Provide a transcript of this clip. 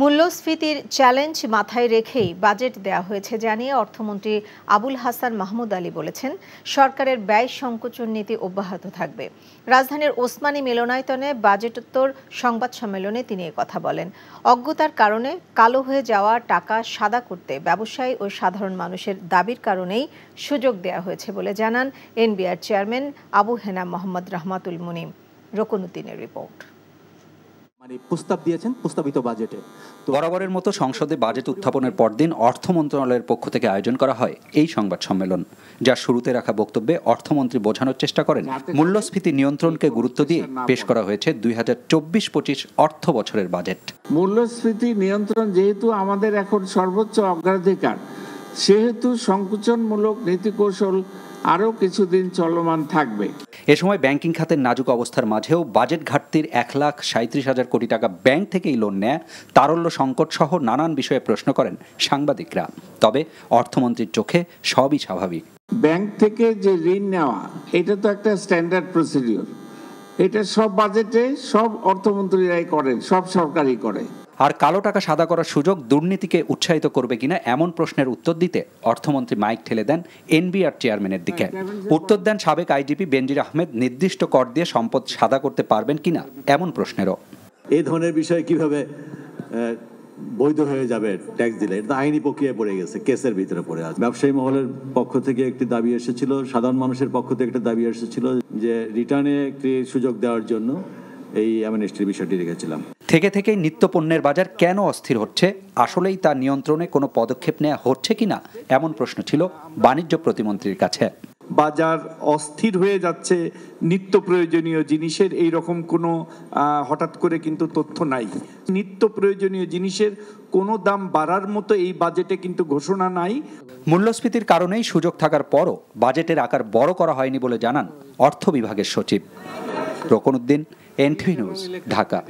মূল্যস্ফীতির চ্যালেঞ্জ মাথায় রেখেই বাজেট দেয়া হয়েছে জানিয়ে অর্থমন্ত্রী আবুল হাসান মাহমুদ আলী বলেছেন সরকারের ব্যয় সংকোচন নীতি অব্যাহত থাকবে রাজধানীর ওসমানী মিলনায়তনে বাজেটোত্তর সংবাদ সম্মেলনে তিনি কথা বলেন অজ্ঞতার কারণে কালো হয়ে যাওয়া টাকা সাদা করতে ব্যবসায়ী ও সাধারণ মানুষের দাবির কারণেই সুযোগ দেয়া হয়েছে বলে জানান এনবিআর চেয়ারম্যান আবু হেনা মোহাম্মদ রহমাতুল মুনিম রকনুদ্দিনের রিপোর্ট মানে প্রস্তাব দিয়েছেন প্রস্তাবিত বাজেটে বরাবরের মতো সংসদে বাজেট উত্থাপনের পরদিন অর্থ মন্ত্রণালয়ের পক্ষ থেকে আয়োজন করা হয় এই সংবাদ সম্মেলন যা শুরুতে রাখা বক্তব্যে অর্থমন্ত্রী বোঝানোর চেষ্টা করেন মূল্যস্ফীতি নিয়ন্ত্রণকে গুরুত্ব দিয়ে পেশ করা হয়েছে দুই হাজার চব্বিশ পঁচিশ অর্থ বছরের বাজেট মূল্যস্ফীতি নিয়ন্ত্রণ যেহেতু আমাদের এখন সর্বোচ্চ অগ্রাধিকার সেহেতু নীতি কৌশল আরও কিছুদিন চলমান থাকবে এ সময় ব্যাংকিং খাতের নাজুক অবস্থার মাঝেও বাজেট ঘাটতির এক লাখ সাঁত্রিশ হাজার কোটি টাকা ব্যাংক থেকেই লোন নেয় তারল্য সংকট সহ নানান বিষয়ে প্রশ্ন করেন সাংবাদিকরা তবে অর্থমন্ত্রীর চোখে সবই স্বাভাবিক ব্যাংক থেকে যে ঋণ নেওয়া এটা তো একটা স্ট্যান্ডার্ড প্রসিডিওর এটা সব বাজেটে সব অর্থমন্ত্রীরাই করেন সব সরকারই করে আর কালো টাকা সাদা করার সুযোগ দুর্নীতিকে উৎসাহিত করবে কিনা এমন প্রশ্নের উত্তর দিতে অর্থমন্ত্রী মাইক ঠেলে দেন এনবিআর চেয়ারম্যানের দিকে হ্যাঁ, উত্তর দেন সাবেক আইজিপি বেনজির আহমেদ নির্দিষ্ট কর দিয়ে সম্পদ সাদা করতে পারবেন কিনা এমন প্রশ্নেরও এই ধরনের বিষয়ে কিভাবে বৈধ হয়ে যাবে ট্যাক্স দিলে এটা আইনি প্রক্রিয়ায় পড়ে গেছে কেসের ভিতরে পড়ে আছে ব্যবসায়ী মহলের পক্ষ থেকে একটি দাবি এসেছিল সাধারণ মানুষের পক্ষ থেকে একটা দাবি এসেছিল যে রিটার্নে একটি সুযোগ দেওয়ার জন্য এই অ্যামনেস্টির বিষয়টি রেখেছিলাম থেকে থেকেই নিত্যপণ্যের বাজার কেন অস্থির হচ্ছে আসলেই তা নিয়ন্ত্রণে কোনো পদক্ষেপ নেওয়া হচ্ছে কিনা এমন প্রশ্ন ছিল বাণিজ্য প্রতিমন্ত্রীর কাছে বাজার অস্থির হয়ে যাচ্ছে নিত্য প্রয়োজনীয় জিনিসের এই রকম কোনো হঠাৎ করে কিন্তু তথ্য নাই নিত্য প্রয়োজনীয় জিনিসের কোনো দাম বাড়ার মতো এই বাজেটে কিন্তু ঘোষণা নাই মূল্যস্ফীতির কারণেই সুযোগ থাকার পরও বাজেটের আকার বড় করা হয়নি বলে জানান অর্থ বিভাগের সচিব রকনউদ্দিন উদ্দিন এনটিভি নিউজ ঢাকা